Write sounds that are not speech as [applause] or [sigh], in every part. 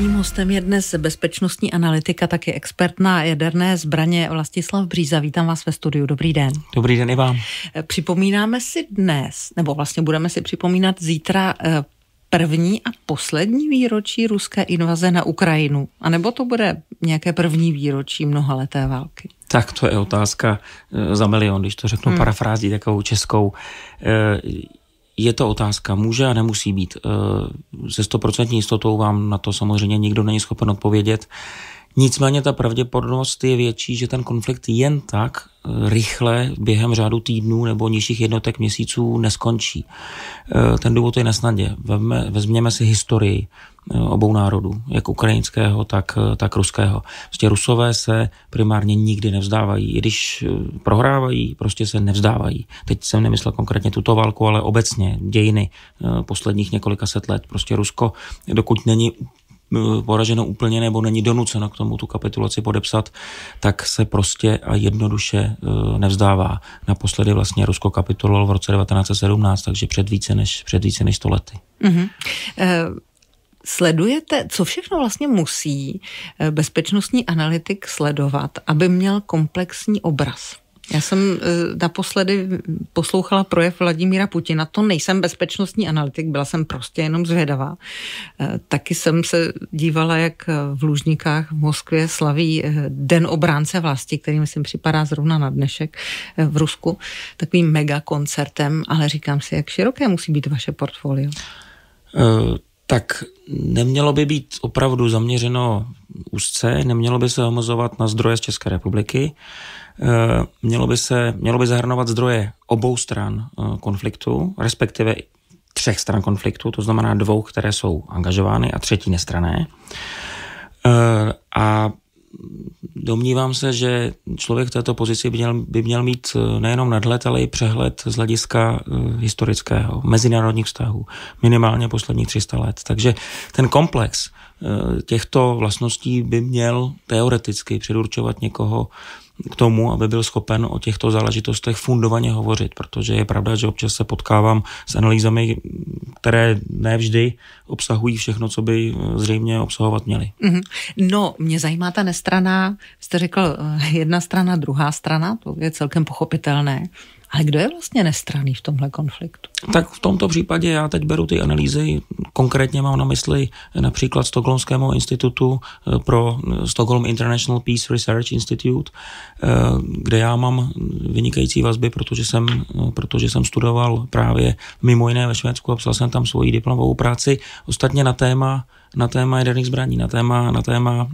Mým hostem je dnes bezpečnostní analytika, taky expert na jaderné zbraně Vlastislav Bříza. Vítám vás ve studiu. Dobrý den. Dobrý den i vám. Připomínáme si dnes, nebo vlastně budeme si připomínat zítra eh, první a poslední výročí ruské invaze na Ukrajinu? A nebo to bude nějaké první výročí mnohaleté války? Tak to je otázka eh, za milion, když to řeknu hmm. parafrází takovou českou. Eh, je to otázka, může a nemusí být. Eh, se stoprocentní jistotou vám na to samozřejmě nikdo není schopen odpovědět. Nicméně ta pravděpodobnost je větší, že ten konflikt jen tak eh, rychle během řádu týdnů nebo nižších jednotek měsíců neskončí. Eh, ten důvod je nesnadě. Vezměme si historii. Eh, obou národů, jak ukrajinského, tak, eh, tak ruského. Prostě rusové se primárně nikdy nevzdávají. I když eh, prohrávají, prostě se nevzdávají. Teď jsem nemyslel konkrétně tuto válku, ale obecně dějiny posledních několika set let. Prostě Rusko, dokud není poraženo úplně nebo není donuceno k tomu tu kapitulaci podepsat, tak se prostě a jednoduše nevzdává. Naposledy vlastně Rusko kapitulovalo v roce 1917, takže před více než, před více než 100 lety. Mm-hmm sledujete, co všechno vlastně musí eh, bezpečnostní analytik sledovat, aby měl komplexní obraz? Já jsem eh, naposledy poslouchala projev Vladimíra Putina. To nejsem bezpečnostní analytik, byla jsem prostě jenom zvědavá. Eh, taky jsem se dívala, jak v Lužníkách v Moskvě slaví Den obránce vlasti, který myslím připadá zrovna na dnešek v Rusku, takovým mega koncertem, ale říkám si, jak široké musí být vaše portfolio tak nemělo by být opravdu zaměřeno úzce, nemělo by se omezovat na zdroje z České republiky, eh, mělo by, se, mělo by zahrnovat zdroje obou stran eh, konfliktu, respektive třech stran konfliktu, to znamená dvou, které jsou angažovány a třetí nestrané. Eh, a domnívám se, že člověk v této pozici by měl, by měl mít eh, nejenom nadhled, ale i přehled z hlediska eh, historického, mezinárodních vztahů, minimálně posledních 300 let. Takže ten komplex eh, těchto vlastností by měl teoreticky předurčovat někoho k tomu, aby byl schopen o těchto záležitostech fundovaně hovořit, protože je pravda, že občas se potkávám s analýzami, které nevždy obsahují všechno, co by eh, zřejmě obsahovat měly. Mm-hmm. No, mě zajímá ta nestraná, jste řekl eh, jedna strana, druhá strana, to je celkem pochopitelné, ale kdo je vlastně nestraný v tomhle konfliktu? Tak v tomto případě já teď beru ty analýzy, konkrétně mám na mysli například Stockholmskému institutu eh, pro eh, Stockholm International Peace Research Institute, eh, kde já mám vynikající vazby, protože jsem, protože jsem studoval právě mimo jiné ve Švédsku a psal jsem tam svoji diplomovou práci, ostatně na téma na téma jaderných zbraní, na téma, na téma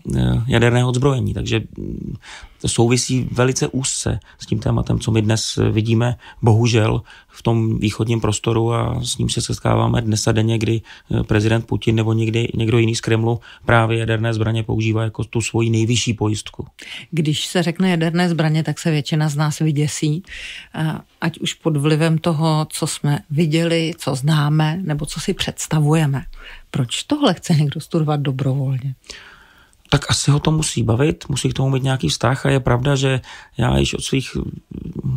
jaderného odzbrojení. Takže mm, to souvisí velice úzce s tím tématem, co my dnes vidíme, bohužel, v tom východním prostředí prostoru a s ním se setkáváme dnes a denně, kdy eh, prezident Putin nebo někdy někdo jiný z Kremlu právě jaderné zbraně používá jako tu svoji nejvyšší pojistku. Když se řekne jaderné zbraně, tak se většina z nás vyděsí, ať už pod vlivem toho, co jsme viděli, co známe, nebo co si představujeme. Proč tohle chce někdo studovat dobrovolně? tak asi ho to musí bavit, musí k tomu mít nějaký vztah a je pravda, že já již od svých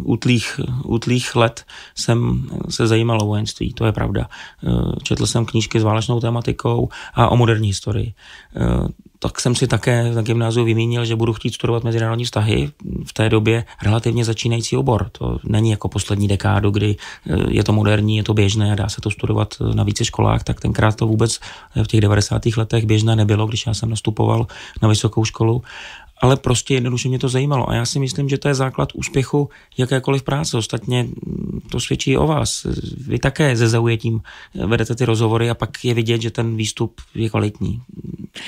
útlých, útlých let jsem se zajímal o vojenství, to je pravda. Četl jsem knížky s válečnou tematikou a o moderní historii tak jsem si také na gymnáziu vymínil, že budu chtít studovat mezinárodní vztahy, v té době relativně začínající obor. To není jako poslední dekádu, kdy eh, je to moderní, je to běžné a dá se to studovat eh, na více školách, tak tenkrát to vůbec v těch 90. letech běžné nebylo, když já jsem nastupoval na vysokou školu ale prostě jednoduše mě to zajímalo. A já si myslím, že to je základ úspěchu jakékoliv práce. Ostatně to svědčí o vás. Vy také ze zaujetím vedete ty rozhovory a pak je vidět, že ten výstup je kvalitní.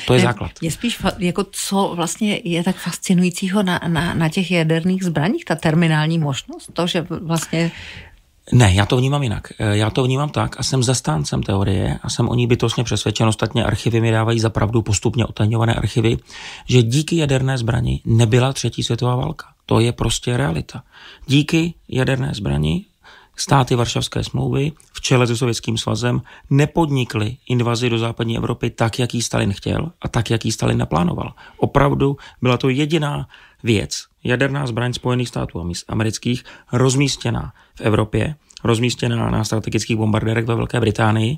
To je základ. Je spíš jako co vlastně je tak fascinujícího na, na, na těch jaderných zbraních, ta terminální možnost, to, že vlastně ne, já to vnímám jinak. E, já to vnímám tak a jsem zastáncem teorie a jsem o ní bytostně přesvědčen. Ostatně archivy mi dávají za pravdu postupně otajňované archivy, že díky jaderné zbrani nebyla třetí světová válka. To je prostě realita. Díky jaderné zbrani státy Varšavské smlouvy v čele se Sovětským svazem nepodnikly invazi do západní Evropy tak, jak ji Stalin chtěl a tak, jak ji Stalin naplánoval. Opravdu byla to jediná věc, jaderná zbraň Spojených států amerických rozmístěná v Evropě, rozmístěná na strategických bombardérech ve Velké Británii.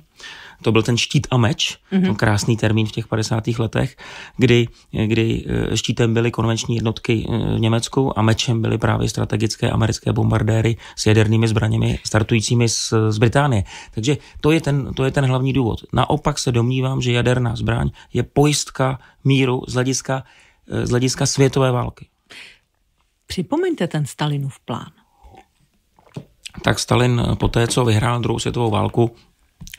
To byl ten štít a meč, mm-hmm. ten krásný termín v těch 50. letech, kdy, kdy eh, štítem byly konvenční jednotky eh, v Německu a mečem byly právě strategické americké bombardéry s jadernými zbraněmi startujícími z, z Británie. Takže to je, ten, to je ten hlavní důvod. Naopak se domnívám, že jaderná zbraň je pojistka míru z hlediska, eh, z hlediska světové války. Připomeňte ten Stalinův plán. Tak Stalin po té, co vyhrál druhou světovou válku,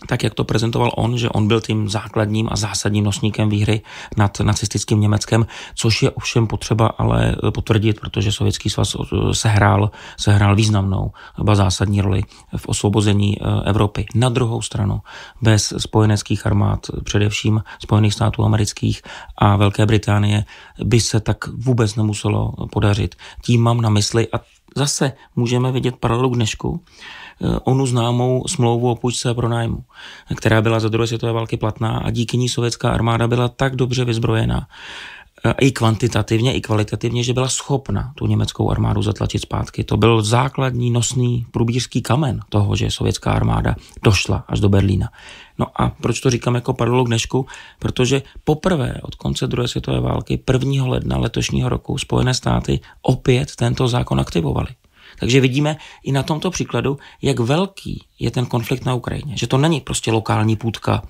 tak jak to prezentoval on, že on byl tím základním a zásadním nosníkem výhry nad nacistickým Německem, což je ovšem potřeba ale eh, potvrdit, protože Sovětský svaz eh, sehrál, sehrál významnou, ba zásadní roli v osvobození eh, Evropy. Na druhou stranu, bez spojeneckých armád, především Spojených států amerických a Velké Británie, by se tak vůbec nemuselo podařit. Tím mám na mysli, a zase můžeme vidět paralelu k dnešku, Eh, onu známou smlouvu o půjčce a pronájmu, která byla za druhé světové války platná a díky ní sovětská armáda byla tak dobře vyzbrojená, eh, i kvantitativně, i kvalitativně, že byla schopna tu německou armádu zatlačit zpátky. To byl základní nosný průbířský kamen toho, že sovětská armáda došla až do Berlína. No a proč to říkám jako paralelu k dnešku? Protože poprvé od konce druhé světové války 1. ledna letošního roku Spojené státy opět tento zákon aktivovali. Takže vidíme i na tomto příkladu, jak velký je ten konflikt na Ukrajině. Že to není prostě lokální půdka,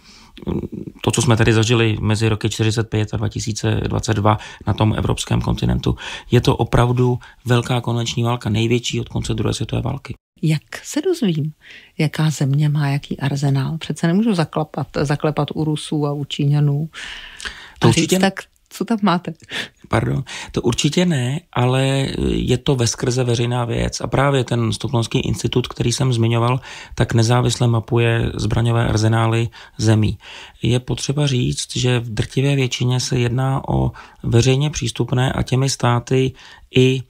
to, co jsme tady zažili mezi roky 45 a 2022 na tom evropském kontinentu. Je to opravdu velká konvenční válka, největší od konce druhé světové války. Jak se dozvím, jaká země má jaký arzenál? Přece nemůžu zaklapat, zaklepat u Rusů a u Číňanů. To říct, tak co tam máte? Pardon, to určitě ne, ale je to veskrze veřejná věc a právě ten Stoklonský institut, který jsem zmiňoval, tak nezávisle mapuje zbraňové arzenály zemí. Je potřeba říct, že v drtivé většině se jedná o veřejně přístupné a těmi státy i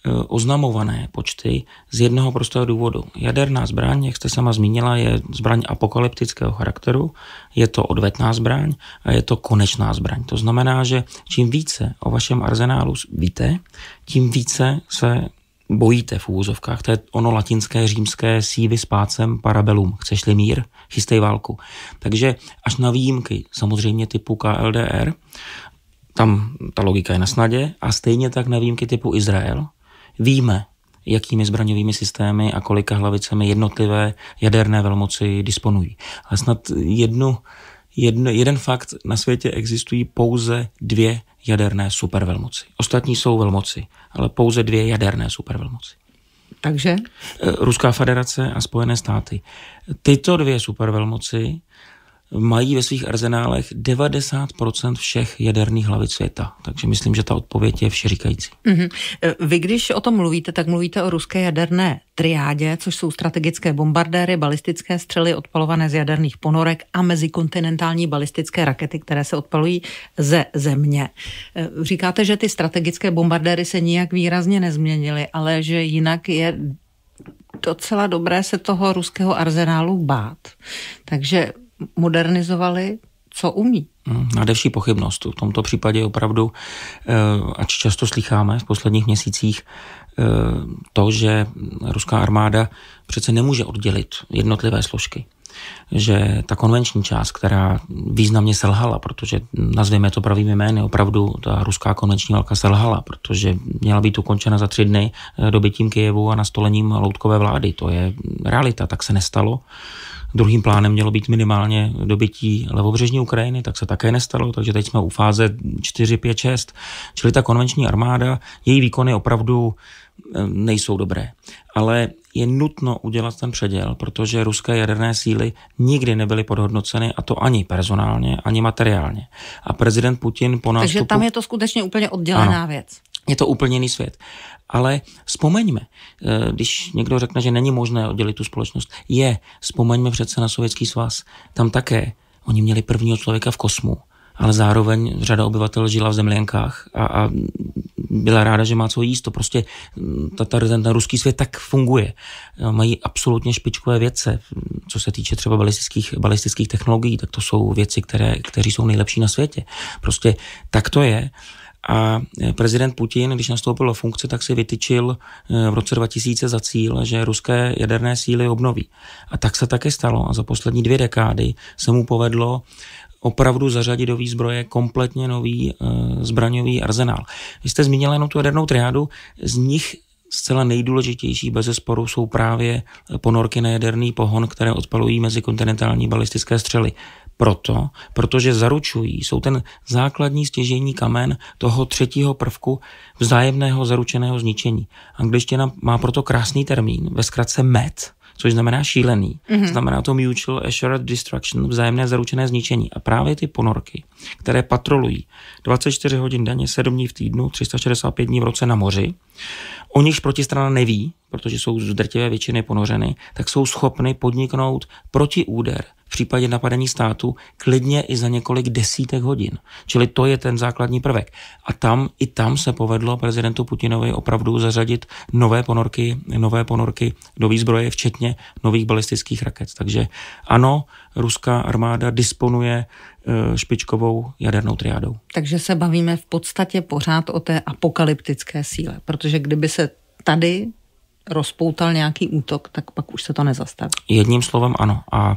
Eh, oznamované počty z jednoho prostého důvodu. Jaderná zbraň, jak jste sama zmínila, je zbraň apokalyptického charakteru, je to odvetná zbraň a je to konečná zbraň. To znamená, že čím více o vašem arzenálu víte, tím více se bojíte v úzovkách. To je ono latinské, římské sívy s pácem parabelum. Chceš-li mír, chystej válku. Takže až na výjimky, samozřejmě typu KLDR, tam ta logika je na snadě, a stejně tak na výjimky typu Izrael, Víme, jakými zbraňovými systémy a kolika hlavicemi jednotlivé jaderné velmoci disponují. A snad jednu, jedno, jeden fakt, na světě existují pouze dvě jaderné supervelmoci. Ostatní jsou velmoci, ale pouze dvě jaderné supervelmoci. Takže? Eh, Ruská federace a Spojené státy. Tyto dvě supervelmoci mají ve svých arzenálech 90% všech jaderných hlavic světa. Takže myslím, že ta odpověď je všeříkající. Mm-hmm. Vy, když o tom mluvíte, tak mluvíte o ruské jaderné triádě, což jsou strategické bombardéry, balistické střely odpalované z jaderných ponorek a mezikontinentální balistické rakety, které se odpalují ze země. E, říkáte, že ty strategické bombardéry se nijak výrazně nezměnily, ale že jinak je docela dobré se toho ruského arzenálu bát. Takže modernizovali, co umí. Hmm, Nadevší pochybnost. V tomto případě opravdu, eh, ač často slycháme v posledních měsících, eh, to, že ruská armáda přece nemůže oddělit jednotlivé složky že ta konvenční část, která významně selhala, protože nazveme to pravými jmény, opravdu ta ruská konvenční válka selhala, protože měla být ukončena za tři dny eh, dobytím Kyjevu a nastolením loutkové vlády. To je realita, tak se nestalo. Druhým plánem mělo být minimálně dobytí levobřežní Ukrajiny, tak se také nestalo, takže teď jsme u fáze 4, 5, 6. Čili ta konvenční armáda, její výkon je opravdu Eh, nejsou dobré. Ale je nutno udělat ten předěl, protože ruské jaderné síly nikdy nebyly podhodnoceny a to ani personálně, ani materiálně. A prezident Putin po nástupu... Takže tam je to skutečně úplně oddělená ano, věc. Je to úplně jiný svět. Ale vzpomeňme, eh, když někdo řekne, že není možné oddělit tu společnost, je, vzpomeňme přece na Sovětský svaz. Tam také oni měli prvního člověka v kosmu ale zároveň řada obyvatel žila v zemlěnkách a, a byla ráda, že má co jíst. To prostě mm, ta, ta, ten, ten ruský svět tak funguje. Mají absolutně špičkové věce, co se týče třeba balistických, balistických technologií, tak to jsou věci, které, které jsou nejlepší na světě. Prostě tak to je. A e, prezident Putin, když nastoupil do funkce, tak si vytyčil e, v roce 2000 za cíl, že ruské jaderné síly obnoví. A tak se také stalo. A za poslední dvě dekády se mu povedlo opravdu zařadit do výzbroje kompletně nový eh, zbraňový arzenál. Vy jste zmínil jenom tu jadernou triádu, z nich zcela nejdůležitější bez sporu jsou právě ponorky na jaderný pohon, které odpalují mezikontinentální balistické střely. Proto, protože zaručují, jsou ten základní stěžení kamen toho třetího prvku vzájemného zaručeného zničení. Angličtina má proto krásný termín, ve zkratce MET, což znamená šílený. Mm-hmm. Znamená to mutual assured destruction, vzájemné zaručené zničení. A právě ty ponorky, které patrolují 24 hodin denně, 7 dní v týdnu, 365 dní v roce na moři, o nichž protistrana neví, protože jsou z drtivé většiny ponořeny, tak jsou schopny podniknout protiúder v případě napadení státu klidně i za několik desítek hodin. Čili to je ten základní prvek. A tam i tam se povedlo prezidentu Putinovi opravdu zařadit nové ponorky, nové ponorky do výzbroje, včetně nových balistických raket. Takže ano, ruská armáda disponuje eh, špičkovou jadernou triádou. Takže se bavíme v podstatě pořád o té apokalyptické síle, protože kdyby se tady rozpoutal nějaký útok, tak pak už se to nezastaví. Jedním slovem ano. A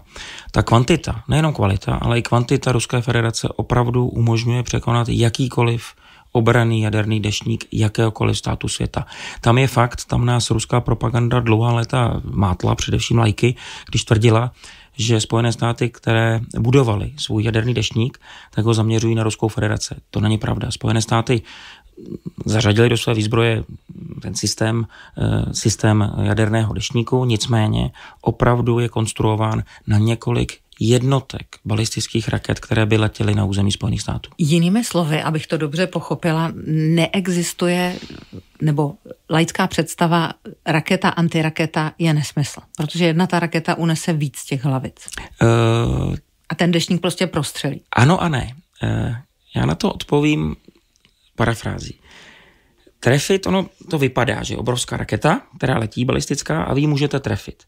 ta kvantita, nejenom kvalita, ale i kvantita Ruské federace opravdu umožňuje překonat jakýkoliv obraný jaderný deštník jakéhokoliv státu světa. Tam je fakt, tam nás ruská propaganda dlouhá léta mátla, především lajky, když tvrdila, že Spojené státy, které budovaly svůj jaderný deštník, tak ho zaměřují na Ruskou federaci. To není pravda. Spojené státy zařadili do své výzbroje ten systém, eh, systém jaderného dešníku, nicméně opravdu je konstruován na několik jednotek balistických raket, které by letěly na území Spojených států. Jinými slovy, abych to dobře pochopila, neexistuje nebo laická představa raketa, antiraketa je nesmysl, protože jedna ta raketa unese víc těch hlavic. Uh, a ten dešník prostě prostřelí. Ano a ne. Uh, já na to odpovím parafrází. Trefit, ono to vypadá, že obrovská raketa, která letí balistická a vy ji můžete trefit.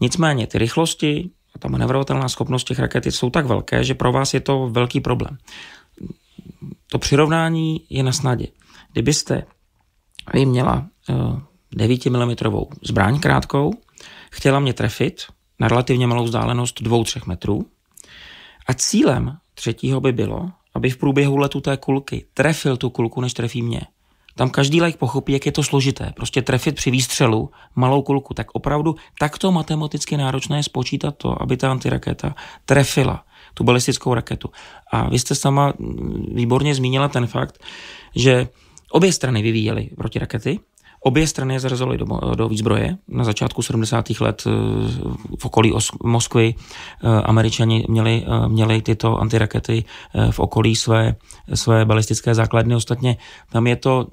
Nicméně ty rychlosti a ta manevrovatelná schopnost těch raket jsou tak velké, že pro vás je to velký problém. To přirovnání je na snadě. Kdybyste vy měla 9 eh, mm zbraň krátkou, chtěla mě trefit na relativně malou vzdálenost 2-3 metrů a cílem třetího by bylo, aby v průběhu letu té kulky trefil tu kulku, než trefí mě. Tam každý lajk pochopí, jak je to složité. Prostě trefit při výstřelu malou kulku. Tak opravdu takto matematicky náročné je spočítat to, aby ta antiraketa trefila tu balistickou raketu. A vy jste sama mm, výborně zmínila ten fakt, že obě strany vyvíjely protirakety, Obě strany je zařazovaly do, do výzbroje. Na začátku 70. let eh, v okolí Os- Moskvy eh, američani měli, eh, měli tyto antirakety v okolí své, své balistické základny. Ostatně tam je to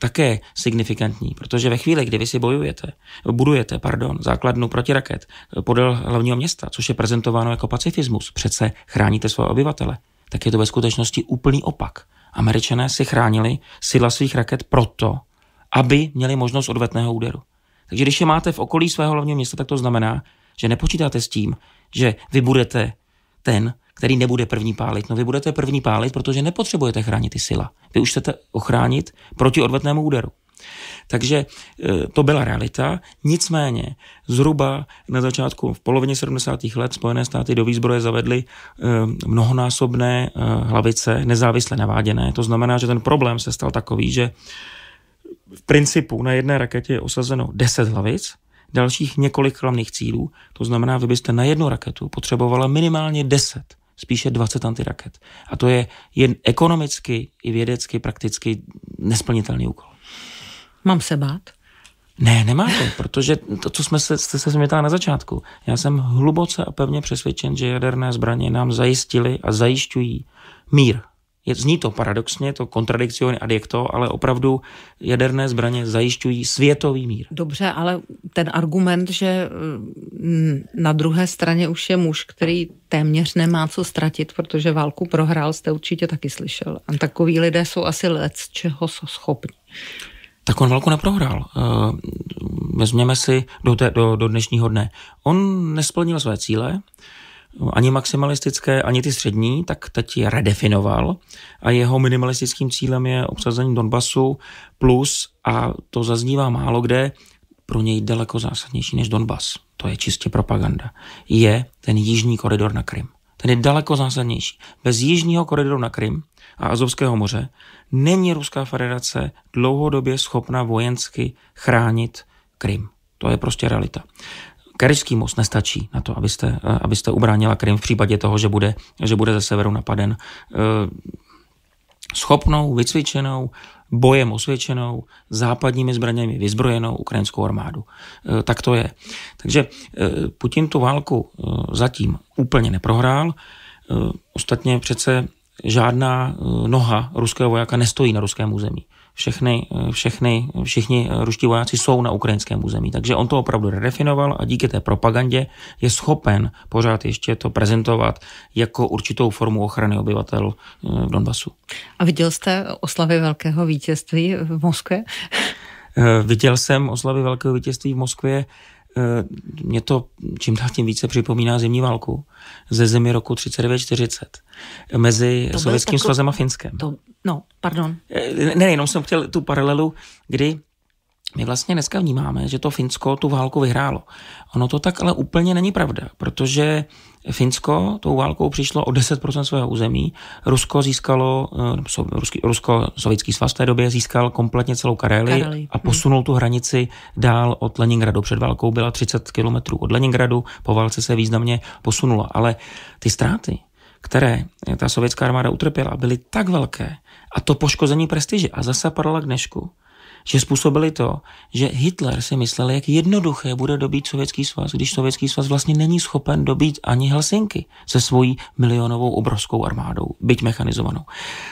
také signifikantní, protože ve chvíli, kdy vy si bojujete, budujete pardon, základnu proti raket podél hlavního města, což je prezentováno jako pacifismus, přece chráníte svoje obyvatele, tak je to ve skutečnosti úplný opak. Američané si chránili sila svých raket proto, aby měli možnost odvetného úderu. Takže když je máte v okolí svého hlavního města, tak to znamená, že nepočítáte s tím, že vy budete ten, který nebude první pálit. No vy budete první pálit, protože nepotřebujete chránit ty sila. Vy už chcete ochránit proti odvetnému úderu. Takže e, to byla realita. Nicméně zhruba na začátku, v polovině 70. let Spojené státy do výzbroje zavedly e, mnohonásobné e, hlavice, nezávisle naváděné. To znamená, že ten problém se stal takový, že v principu na jedné raketě je osazeno 10 hlavic, dalších několik hlavních cílů, to znamená, vy byste na jednu raketu potřebovala minimálně 10, spíše 20 antiraket. A to je jen ekonomicky i vědecky prakticky nesplnitelný úkol. Mám se bát? Ne, nemáte, protože to, co jsme se, jste se změtala na začátku, já jsem hluboce a pevně přesvědčen, že jaderné zbraně nám zajistily a zajišťují mír je, zní to paradoxně, to kontradikcione adjekto, ale opravdu jaderné zbraně zajišťují světový mír. Dobře, ale ten argument, že mm, na druhé straně už je muž, který téměř nemá co ztratit, protože válku prohrál, jste určitě taky slyšel. A takový lidé jsou asi lec čeho jsou schopni. Tak on válku neprohrál. Eh, vezměme si do, te, do, do dnešního dne. On nesplnil své cíle, ani maximalistické, ani ty střední, tak teď je redefinoval a jeho minimalistickým cílem je obsazení Donbasu plus, a to zaznívá málo kde, pro něj daleko zásadnější než Donbas, to je čistě propaganda, je ten jižní koridor na Krym. Ten je daleko zásadnější. Bez jižního koridoru na Krym a Azovského moře není Ruská federace dlouhodobě schopna vojensky chránit Krym. To je prostě realita. Kerišský most nestačí na to, abyste, eh, abyste ubránila Krym v případě toho, že bude, že bude ze severu napaden. Eh, schopnou, vycvičenou, bojem osvědčenou, západními zbraněmi vyzbrojenou ukrajinskou armádu. Eh, tak to je. Takže Putin tu válku zatím úplně neprohrál. Ostatně přece žádná noha ruského vojaka nestojí na ruském území všechny, všechny, všichni ruští vojáci jsou na ukrajinském území. Takže on to opravdu redefinoval a díky té propagandě je schopen pořád ještě to prezentovat jako určitou formu ochrany obyvatel v eh, Donbasu. A viděl jste oslavy velkého vítězství v Moskvě? Eh, viděl jsem oslavy velkého vítězství v Moskvě Eh, mě to čím dál tím více připomíná zimní válku ze zimy roku 39-40 mezi to Sovětským takový... svazem a Finskem. To, no, pardon. Eh, ne, jenom jsem chtěl tu paralelu, kdy my vlastně dneska vnímáme, že to Finsko tu válku vyhrálo. Ono to tak ale úplně není pravda, protože Finsko tou válkou přišlo o 10% svého území, Rusko získalo, eh, Rusko, sovětský svaz v té době získal kompletně celou Kareli. a posunul hmm. tu hranici dál od Leningradu. Před válkou byla 30 km od Leningradu, po válce se významně posunula, ale ty ztráty, které ta sovětská armáda utrpěla, byly tak velké a to poškození prestiže a zase padala k dnešku, že způsobili to, že Hitler si myslel, jak jednoduché bude dobít Sovětský svaz, když Sovětský svaz vlastně není schopen dobít ani Helsinky se svojí milionovou obrovskou armádou, byť mechanizovanou.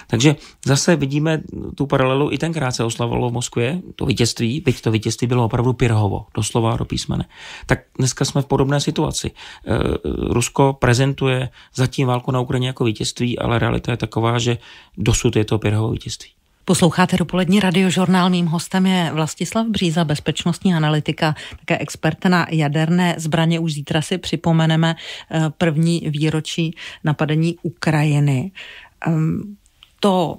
Takže zase vidíme tu paralelu, i tenkrát se oslavovalo v Moskvě to vítězství, byť to vítězství bylo opravdu pirhovo, doslova do písmene. Tak dneska jsme v podobné situaci. E, Rusko prezentuje zatím válku na Ukrajině jako vítězství, ale realita je taková, že dosud je to pirhovo vítězství. Posloucháte dopolední radiožurnál. Mým hostem je Vlastislav Bříza, bezpečnostní analytika, také expert na jaderné zbraně. Už zítra si připomeneme eh, první výročí napadení Ukrajiny. Ehm, to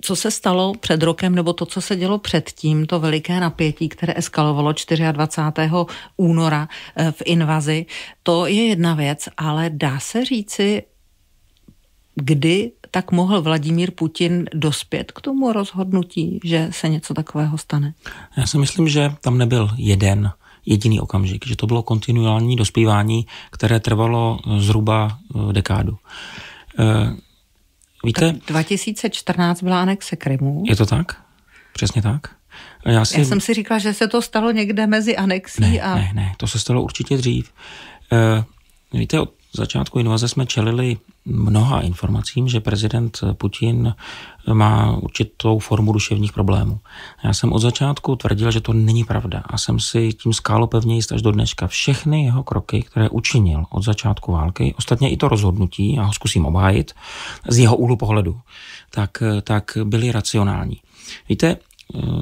co se stalo před rokem, nebo to, co se dělo předtím, to veliké napětí, které eskalovalo 24. února eh, v invazi, to je jedna věc, ale dá se říci, kdy tak mohl Vladimír Putin dospět k tomu rozhodnutí, že se něco takového stane? Já si myslím, že tam nebyl jeden jediný okamžik, že to bylo kontinuální dospívání, které trvalo eh, zhruba eh, dekádu. Eh, víte? Tak 2014 byla anexe Krymu. Je to tak? Přesně tak. Já, si... Já jsem si říkala, že se to stalo někde mezi anexí ne, a... Ne, ne, to se stalo určitě dřív. Víte, od začátku invaze jsme čelili mnoha informacím, že prezident Putin má určitou formu duševních problémů. Já jsem od začátku tvrdil, že to není pravda a jsem si tím pevně jist až do dneška. Všechny jeho kroky, které učinil od začátku války, ostatně i to rozhodnutí, já ho zkusím obhájit, z jeho úhlu pohledu, tak, tak byly racionální. Víte, eh,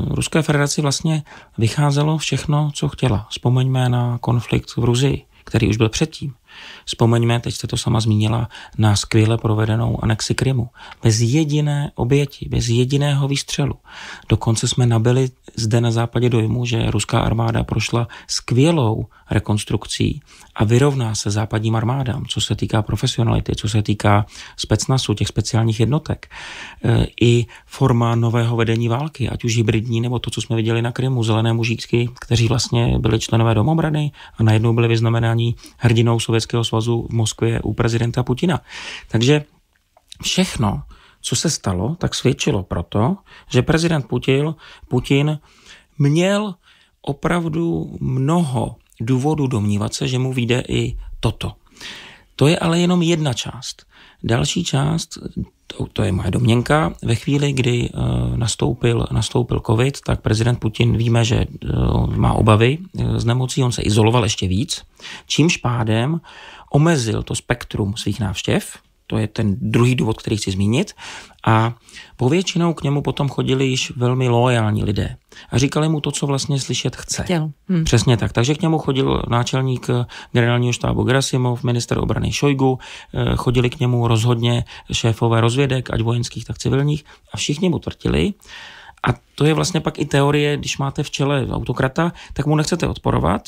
Ruské federaci vlastně vycházelo všechno, co chtěla. Vzpomeňme na konflikt v Gruzii, který už byl předtím. Vzpomeňme, teď jste to sama zmínila, na skvěle provedenou anexi Krymu. Bez jediné oběti, bez jediného výstřelu. Dokonce jsme nabili zde na západě dojmu, že ruská armáda prošla skvělou rekonstrukcí a vyrovná se západním armádám, co se týká profesionality, co se týká specnasu, těch speciálních jednotek. E, I forma nového vedení války, ať už hybridní, nebo to, co jsme viděli na Krymu, zelené mužíky, kteří vlastně byli členové domobrany a najednou byli vyznamenáni hrdinou sovětské Sovětského svazu v Moskvě u prezidenta Putina. Takže všechno, co se stalo, tak svědčilo proto, že prezident Putin, Putin měl opravdu mnoho důvodů domnívat se, že mu vyjde i toto. To je ale jenom jedna část. Další část, to, to je moje domněnka, ve chvíli, kdy eh, nastoupil, nastoupil COVID, tak prezident Putin víme, že eh, má obavy eh, z nemocí, on se izoloval ještě víc, čímž pádem omezil to spektrum svých návštěv, to je ten druhý důvod, který chci zmínit. A povětšinou k němu potom chodili již velmi loajální lidé a říkali mu to, co vlastně slyšet chce. Chtěl. Hm. Přesně tak. Takže k němu chodil náčelník eh, generálního štábu Grasimov, minister obrany Šojgu, eh, chodili k němu rozhodně šéfové rozvědek, ať vojenských, tak civilních, a všichni mu tvrdili, a to je vlastně pak i teorie, když máte v čele autokrata, tak mu nechcete odporovat,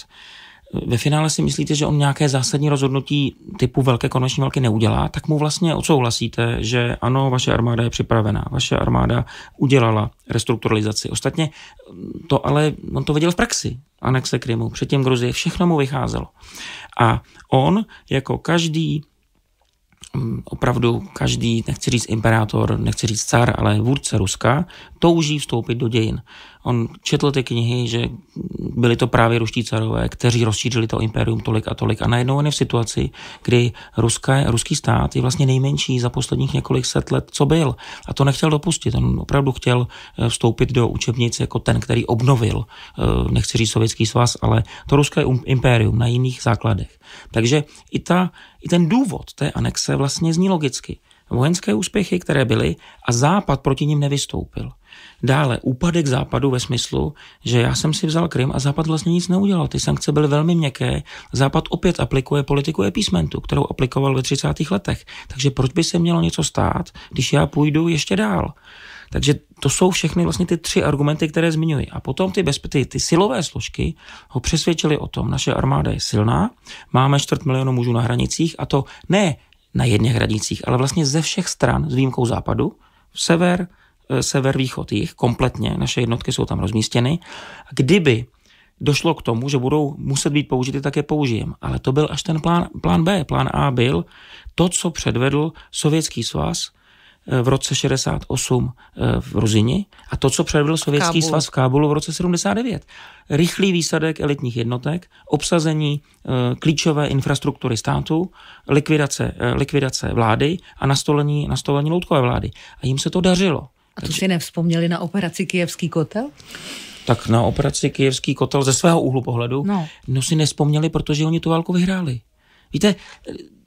ve finále si myslíte, že on nějaké zásadní rozhodnutí typu velké konvenční války neudělá, tak mu vlastně odsouhlasíte, že ano, vaše armáda je připravená, vaše armáda udělala restrukturalizaci. Ostatně mm, to ale, on to viděl v praxi, anexe Krymu, předtím Gruzie, všechno mu vycházelo. A on, jako každý mm, opravdu každý, nechci říct imperátor, nechci říct car, ale vůdce Ruska, touží vstoupit do dějin. On četl ty knihy, že byli to právě ruští carové, kteří rozšířili to impérium tolik a tolik. A najednou on je v situaci, kdy Ruska, ruský stát je vlastně nejmenší za posledních několik set let, co byl. A to nechtěl dopustit. On opravdu chtěl eh, vstoupit do učebnic jako ten, který obnovil, eh, nechci říct Sovětský svaz, ale to ruské um, impérium na jiných základech. Takže i, ta, i ten důvod té anexe vlastně zní logicky. Vojenské úspěchy, které byly, a Západ proti ním nevystoupil. Dále úpadek západu ve smyslu, že já jsem si vzal Krym a západ vlastně nic neudělal. Ty sankce byly velmi měkké. Západ opět aplikuje politiku epísmentu, kterou aplikoval ve 30. letech. Takže proč by se mělo něco stát, když já půjdu ještě dál? Takže to jsou všechny vlastně ty tři argumenty, které zmiňuji. A potom ty, bezpe- ty, ty silové složky ho přesvědčili o tom, naše armáda je silná, máme čtvrt milionu mužů na hranicích a to ne na jedných hranicích, ale vlastně ze všech stran, s výjimkou západu, sever, Eh, sever, východ, jich kompletně. Naše jednotky jsou tam rozmístěny. Kdyby došlo k tomu, že budou muset být použity, tak je použijem. Ale to byl až ten plán, plán B. Plán A byl to, co předvedl Sovětský svaz eh, v roce 68 eh, v Ruzini a to, co předvedl Sovětský svaz v Kábulu v roce 79. Rychlý výsadek elitních jednotek, obsazení klíčové infrastruktury státu, likvidace, likvidace vlády a nastolení, nastolení loutkové vlády. A jim se to dařilo. A to si nevzpomněli na operaci Kijevský kotel? Tak na operaci Kijevský kotel ze svého úhlu pohledu no, no si nespomněli, protože oni tu válku vyhráli. Víte,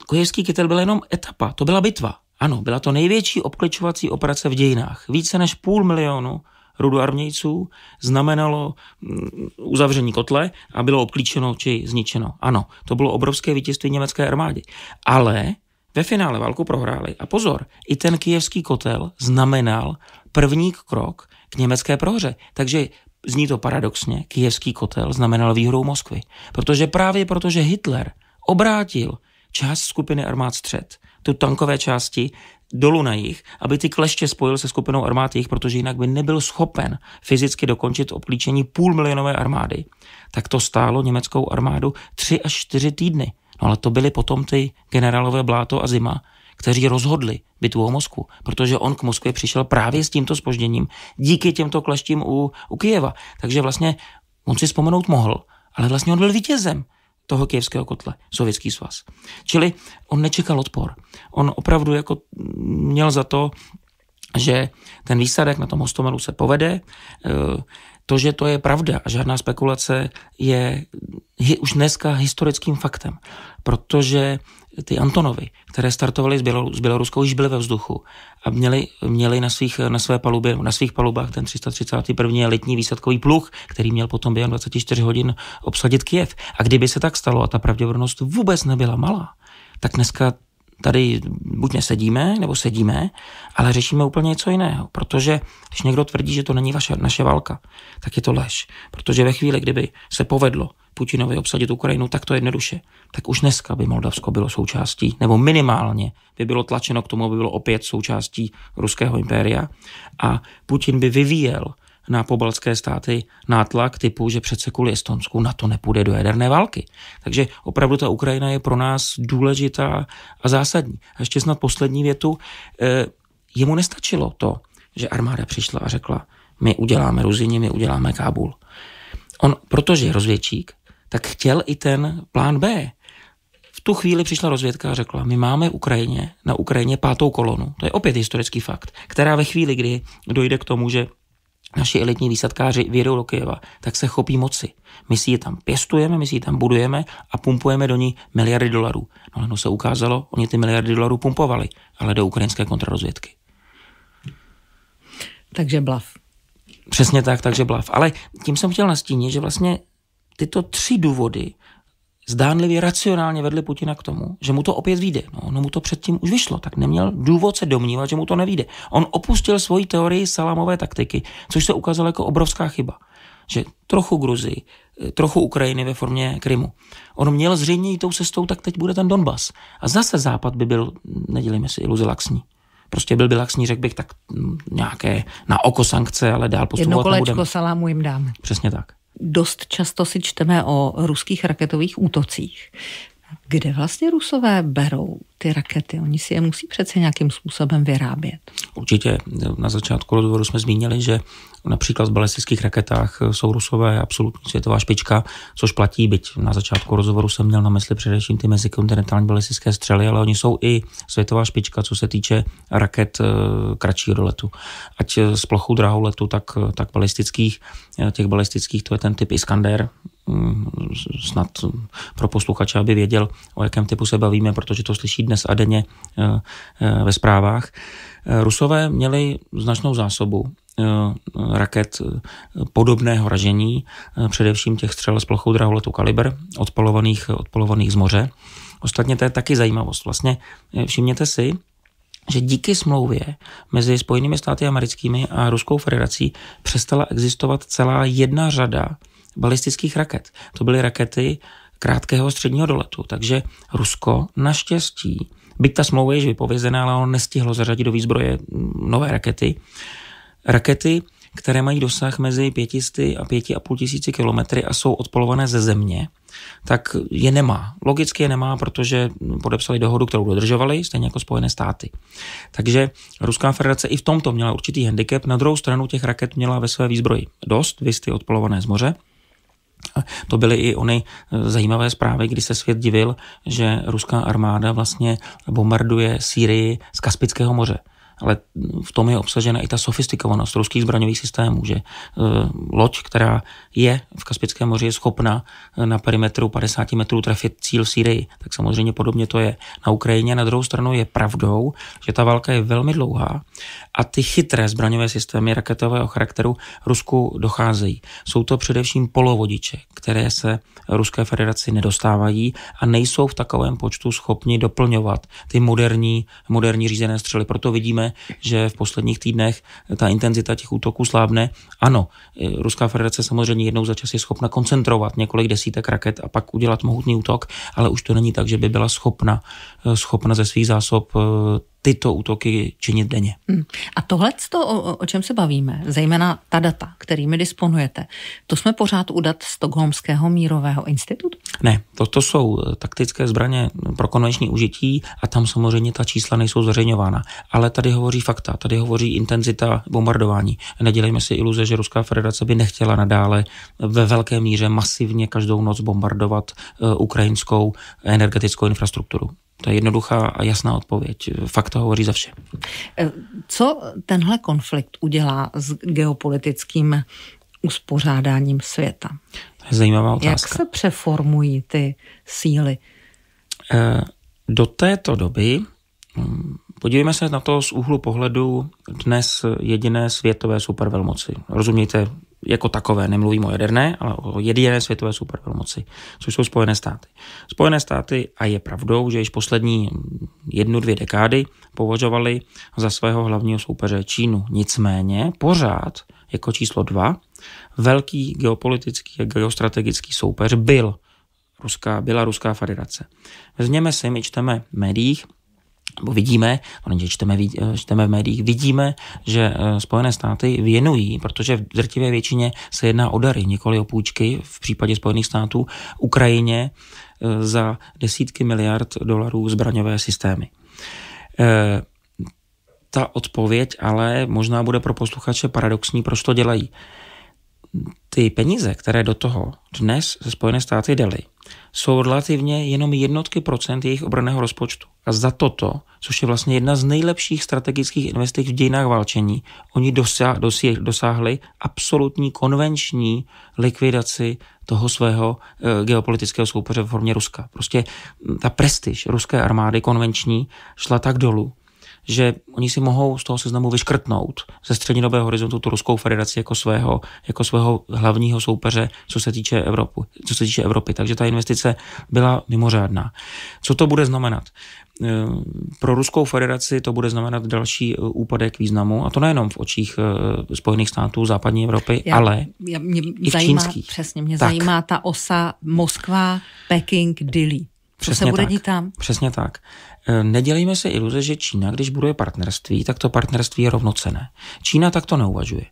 Kijevský kotel byla jenom etapa, to byla bitva. Ano, byla to největší obklíčovací operace v dějinách. Více než půl milionu rudoarmějců znamenalo mm, uzavření kotle a bylo obklíčeno či zničeno. Ano, to bylo obrovské vítězství německé armády. Ale ve finále válku prohráli. A pozor, i ten kijevský kotel znamenal první krok k německé prohře. Takže zní to paradoxně, kijevský kotel znamenal výhru Moskvy. Protože právě protože Hitler obrátil část skupiny armád střed, tu tankové části dolů na jich, aby ty kleště spojil se skupinou armád jich, protože jinak by nebyl schopen fyzicky dokončit obklíčení půl milionové armády. Tak to stálo německou armádu tři až čtyři týdny. No ale to byli potom ty generálové Bláto a Zima, kteří rozhodli bitvu o Moskvu, protože on k Moskvě přišel právě s tímto spožděním, díky těmto kleštím u, u Kijeva. Takže vlastně on si vzpomenout mohl, ale vlastně on byl vítězem toho kijevského kotle, Sovětský svaz. Čili on nečekal odpor. On opravdu jako měl za to, že ten výsadek na tom hostomelu se povede, eh, to, že to je pravda a žádná spekulace, je už dneska historickým faktem, protože ty Antonovy, které startovaly s, Bělo, s Běloruskou, již byly ve vzduchu a měli, měli na, svých, na, své palubě, na svých palubách ten 331. letní výsadkový pluh, který měl potom během 24 hodin obsadit Kiev. A kdyby se tak stalo a ta pravděpodobnost vůbec nebyla malá, tak dneska tady buď nesedíme, nebo sedíme, ale řešíme úplně něco jiného. Protože když někdo tvrdí, že to není vaše, naše válka, tak je to lež. Protože ve chvíli, kdyby se povedlo Putinovi obsadit Ukrajinu, tak to jednoduše. Tak už dneska by Moldavsko bylo součástí, nebo minimálně by bylo tlačeno k tomu, aby bylo opět součástí ruského impéria a Putin by vyvíjel na pobaltské státy nátlak typu, že přece kvůli Estonsku na to nepůjde do jaderné války. Takže opravdu ta Ukrajina je pro nás důležitá a zásadní. A ještě snad poslední větu. E, jemu nestačilo to, že armáda přišla a řekla, my uděláme Ruzini, my uděláme Kábul. On, protože je rozvědčík, tak chtěl i ten plán B. V tu chvíli přišla rozvědka a řekla, my máme Ukrajině, na Ukrajině pátou kolonu, to je opět historický fakt, která ve chvíli, kdy dojde k tomu, že naši elitní výsadkáři vědou do Kyjeva, tak se chopí moci. My si ji tam pěstujeme, my si ji tam budujeme a pumpujeme do ní miliardy dolarů. No ale no se ukázalo, oni ty miliardy dolarů pumpovali, ale do ukrajinské kontrarozvědky. Takže blav. Přesně tak, takže blav. Ale tím jsem chtěl nastínit, že vlastně tyto tři důvody zdánlivě racionálně vedli Putina k tomu, že mu to opět vyjde. No, no mu to předtím už vyšlo, tak neměl důvod se domnívat, že mu to nevíde. On opustil svoji teorii salamové taktiky, což se ukázalo jako obrovská chyba. Že trochu Gruzii, eh, trochu Ukrajiny ve formě Krymu. On měl zřejmě tou cestou, tak teď bude ten Donbas. A zase Západ by byl, nedělejme si iluze, laxní prostě byl by laxní, řekl bych, tak mm, nějaké na oko sankce, ale dál postupovat Jedno kolečko nebudeme. salámu jim dáme. Přesně tak. Dost často si čteme o ruských raketových útocích. Kde vlastně Rusové berou ty rakety? Oni si je musí přece nějakým způsobem vyrábět. Určitě. Na začátku rozhovoru jsme zmínili, že například v balistických raketách jsou Rusové absolutní světová špička, což platí, byť na začátku rozhovoru jsem měl na mysli především ty mezikontinentální balistické střely, ale oni jsou i světová špička, co se týče raket eh, kratšího doletu. Ať s eh, plochou drahou letu, tak, eh, tak balistických, těch balistických, to je ten typ Iskander, Mm, snad pro posluchače, aby věděl, o jakém typu se bavíme, protože to slyší dnes a denně eh, eh, ve zprávách. Eh, Rusové měli značnou zásobu raket podobného ražení, především těch střel s plochou draholetu kaliber, odpalovaných, odpalovaných z moře. Ostatně to je taky zajímavost. Vlastně všimněte si, že díky smlouvě mezi Spojenými státy americkými a Ruskou federací přestala existovat celá jedna řada balistických raket. To byly rakety krátkého středního doletu, takže Rusko naštěstí, byť ta smlouva je již vypovězená, ale ono nestihlo zařadit do výzbroje mm, nové rakety, rakety, které mají dosah mezi 500 a 5,5 tisíci kilometry a jsou odpolované ze země, tak je nemá. Logicky je nemá, protože podepsali dohodu, kterou dodržovali, stejně jako Spojené státy. Takže Ruská federace i v tomto měla určitý handicap. Na druhou stranu těch raket měla ve své výzbroji dost, vysty odpolované z moře. To byly i ony eh, zajímavé zprávy, kdy se svět divil, že ruská armáda vlastně bombarduje Sýrii z Kaspického moře ale v tom je obsažena i ta sofistikovanost ruských zbraňových systémů, že e, loď, která je v Kaspickém moři, je schopna e, na perimetru 50 metrů trefit cíl Syrii, Tak samozřejmě podobně to je na Ukrajině. Na druhou stranu je pravdou, že ta válka je velmi dlouhá a ty chytré zbraňové systémy raketového charakteru Rusku docházejí. Jsou to především polovodiče, které se Ruské federaci nedostávají a nejsou v takovém počtu schopni doplňovat ty moderní, moderní řízené střely. Proto vidíme že v posledních týdnech ta intenzita těch útoků slábne. Ano, e, Ruská federace samozřejmě jednou za čas je schopna koncentrovat několik desítek raket a pak udělat mohutný útok, ale už to není tak, že by byla schopna, e, schopna ze svých zásob e, tyto útoky činit denně. Hmm. A tohle, o, o čem se bavíme, zejména ta data, kterými disponujete, to jsme pořád u dat Stockholmského mírového institutu? Ne, to, to jsou eh, taktické zbraně pro konvenční užití a tam samozřejmě ta čísla nejsou zveřejňována. Ale tady hovoří fakta, tady hovoří intenzita bombardování. Nedělejme si iluze, že Ruská federace by nechtěla nadále ve velké míře masivně každou noc bombardovat eh, ukrajinskou energetickou infrastrukturu. To je jednoduchá a jasná odpověď. Fakt to hovoří za vše. Eh, co tenhle konflikt udělá s geopolitickým uspořádáním světa? To je zajímavá otázka. Jak se přeformují ty síly? Eh, do této doby, hm, podívejme se na to z úhlu pohledu dnes jediné světové supervelmoci. Rozumějte jako takové, nemluvím o jaderné, ale o jediné světové supervelmoci, což jsou Spojené státy. Spojené státy, a je pravdou, že již poslední jednu, dvě dekády považovali za svého hlavního soupeře Čínu. Nicméně pořád jako číslo dva velký geopolitický a geostrategický soupeř byl ruská, byla Ruská federace. Vezměme si, my čteme v médiích, nebo vidíme, no že čteme, čteme v médiích, vidíme, že eh, Spojené státy věnují, protože v drtivé většině se jedná o dary, nikoli o půjčky, v případě Spojených států, Ukrajině eh, za desítky miliard dolarů zbraňové systémy. Eh, ta odpověď ale možná bude pro posluchače paradoxní, proč to dělají. Ty peníze, které do toho dnes ze Spojené státy dali, jsou relativně jenom jednotky procent jejich obraného rozpočtu. A za toto, což je vlastně jedna z nejlepších strategických investic v dějinách válčení, oni dosáhli absolutní konvenční likvidaci toho svého eh, geopolitického soupeře v formě Ruska. Prostě ta prestiž ruské armády konvenční šla tak dolů, že oni si mohou z toho seznamu vyškrtnout ze střednědobého horizontu tu Ruskou federaci jako svého, jako svého hlavního soupeře, co se týče Evropy. Co se týče Evropy. Takže ta investice byla mimořádná. Co to bude znamenat? Eh, pro Ruskou federaci to bude znamenat další eh, úpadek významu, a to nejenom v očích eh, Spojených států, západní Evropy, já, ale já, mě i zajímá, čínských. Přesně, mě tak. zajímá ta osa Moskva, Peking, Dili. Co Přesně se bude tak. dít tam? Přesně tak. Eh, nedělejme se iluze, že Čína, když buduje partnerství, tak to partnerství je rovnocené. Čína takto neuvažuje.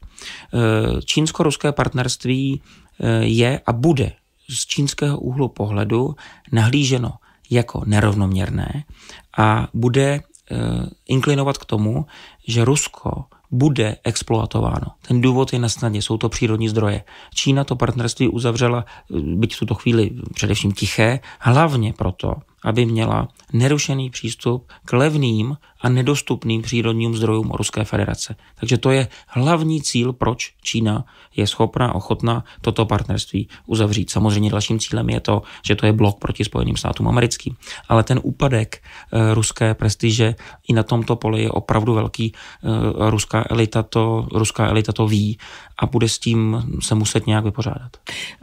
Eh, Čínsko-ruské partnerství eh, je a bude z čínského úhlu pohledu nahlíženo jako nerovnoměrné a bude inklinovat k tomu, že Rusko bude exploatováno. Ten důvod je na snadě, jsou to přírodní zdroje. Čína to partnerství uzavřela, byť v tuto chvíli především tiché, hlavně proto, aby měla nerušený přístup k levným a nedostupným přírodním zdrojům Ruské federace. Takže to je hlavní cíl, proč Čína je schopná, ochotná toto partnerství uzavřít. Samozřejmě dalším cílem je to, že to je blok proti Spojeným státům americkým, ale ten úpadek eh, ruské prestiže i na tomto poli je opravdu velký. Eh, ruská elita to, ruská elita to ví a bude s tím se muset nějak vypořádat.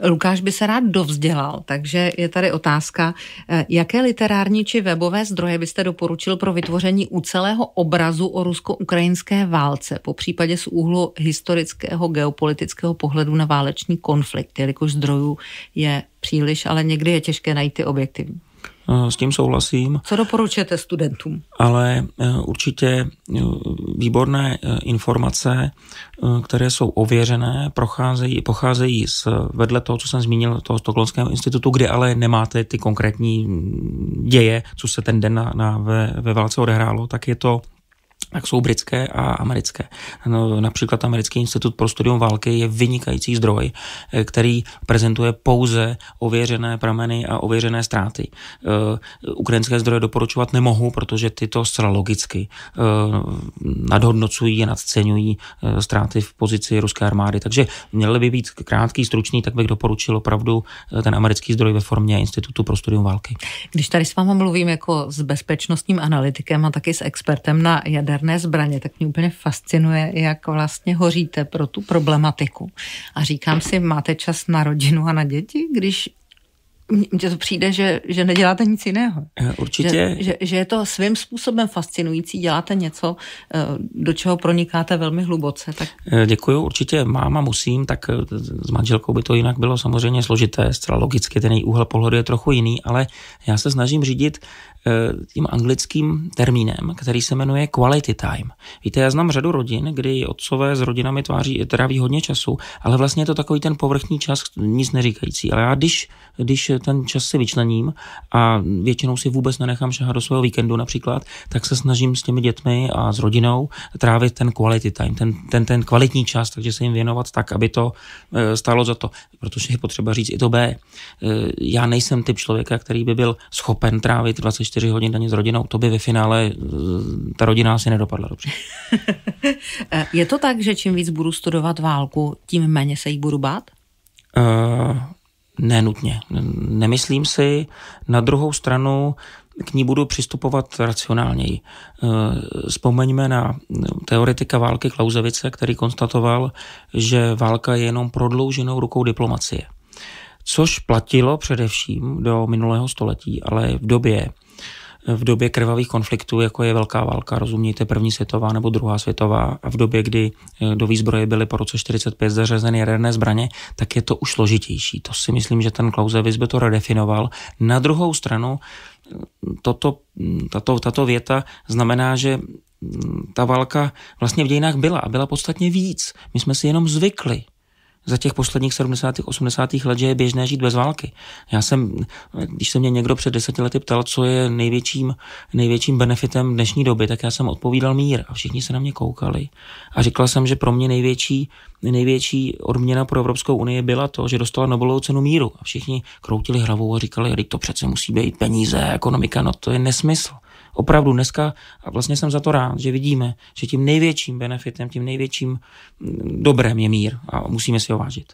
Lukáš by se rád dovzdělal, takže je tady otázka, eh, jaké literární či webové zdroje byste doporučil pro vytvoření celého obrazu o rusko-ukrajinské válce, po případě z úhlu historického geopolitického pohledu na válečný konflikt, jelikož zdrojů je příliš, ale někdy je těžké najít ty objektivní. Eh, s tím souhlasím. Co doporučujete studentům? Ale eh, určitě eh, výborné informace, které jsou ověřené, procházejí, pocházejí z vedle toho, co jsem zmínil, toho Stokholmského institutu, kde ale nemáte ty konkrétní mm, děje, co se ten den na, na, ve, ve válce odehrálo, tak je to tak jsou britské a americké. No, například Americký institut pro studium války je vynikající zdroj, eh, který prezentuje pouze ověřené prameny a ověřené ztráty. Eh, ukrajinské zdroje doporučovat nemohu, protože tyto zcela logicky eh, nadhodnocují a nadceňují ztráty v pozici ruské armády. Takže měl by být krátký, stručný, tak bych doporučil opravdu ten americký zdroj ve formě Institutu pro studium války. Když tady s vámi mluvím jako s bezpečnostním analytikem a taky s expertem na jad jaderné zbraně, tak mě úplně fascinuje, jak vlastně hoříte pro tu problematiku. A říkám si, máte čas na rodinu a na děti, když mně to přijde, že, že neděláte nic jiného. Eh, určitě. Že, že, že je to svým způsobem fascinující, děláte něco, eh, do čeho pronikáte velmi hluboce. Tak... Eh, Děkuji, určitě mám a musím, tak s manželkou by to jinak bylo samozřejmě složité, zcela logicky ten její úhel pohledu je trochu jiný, ale já se snažím řídit Eh, tím anglickým termínem, který se jmenuje quality time. Víte, já znám řadu rodin, kdy otcové s rodinami tváří, tráví hodně času, ale vlastně je to takový ten povrchní čas, nic neříkající. Ale já když, když ten čas si vyčlením a většinou si vůbec nenechám šahat do svého víkendu například, tak se snažím s těmi dětmi a s rodinou trávit ten quality time, ten, ten, ten kvalitní čas, takže se jim věnovat tak, aby to eh, stálo za to. Protože je potřeba říct i to B. Eh, já nejsem typ člověka, který by byl schopen trávit 24 24 hodin daně s rodinou, to by ve finále eh, ta rodina asi nedopadla dobře. [laughs] je to tak, že čím víc budu studovat válku, tím méně se jí budu bát? Uh, eh, nenutně. Nemyslím si. Na druhou stranu k ní budu přistupovat racionálněji. Eh, vzpomeňme na teoretika války Klauzevice, který konstatoval, že válka je jenom prodlouženou rukou diplomacie což platilo především do minulého století, ale v době v době krvavých konfliktů, jako je Velká válka, rozumějte první světová nebo druhá světová, a v době, kdy eh, do výzbroje byly po roce 45 zařazeny jaderné zbraně, tak je to už složitější. To si myslím, že ten Klausewitz by to redefinoval. Na druhou stranu, eh, toto, hm, tato, tato věta znamená, že hm, ta válka vlastně v dějinách byla a byla podstatně víc. My jsme si jenom zvykli za těch posledních 70. 80. let, že je běžné žít bez války. Já jsem, když se mě někdo před deseti lety ptal, co je největším, největším benefitem dnešní doby, tak já jsem odpovídal mír a všichni se na mě koukali. A říkal jsem, že pro mě největší, největší odměna pro Evropskou unii byla to, že dostala Nobelovu cenu míru. A všichni kroutili hlavou a říkali, že to přece musí být peníze, ekonomika, no to je nesmysl opravdu dneska, a vlastně jsem za to rád, že vidíme, že tím největším benefitem, tím největším mm, dobrem je mír a musíme si ho vážit.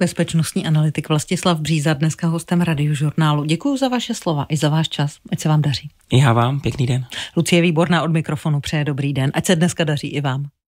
Bezpečnostní analytik Vlastislav Bříza, dneska hostem radiožurnálu. Děkuji za vaše slova i za váš čas. Ať se vám daří. Já vám, pěkný den. Lucie Výborná od mikrofonu přeje dobrý den. Ať se dneska daří i vám.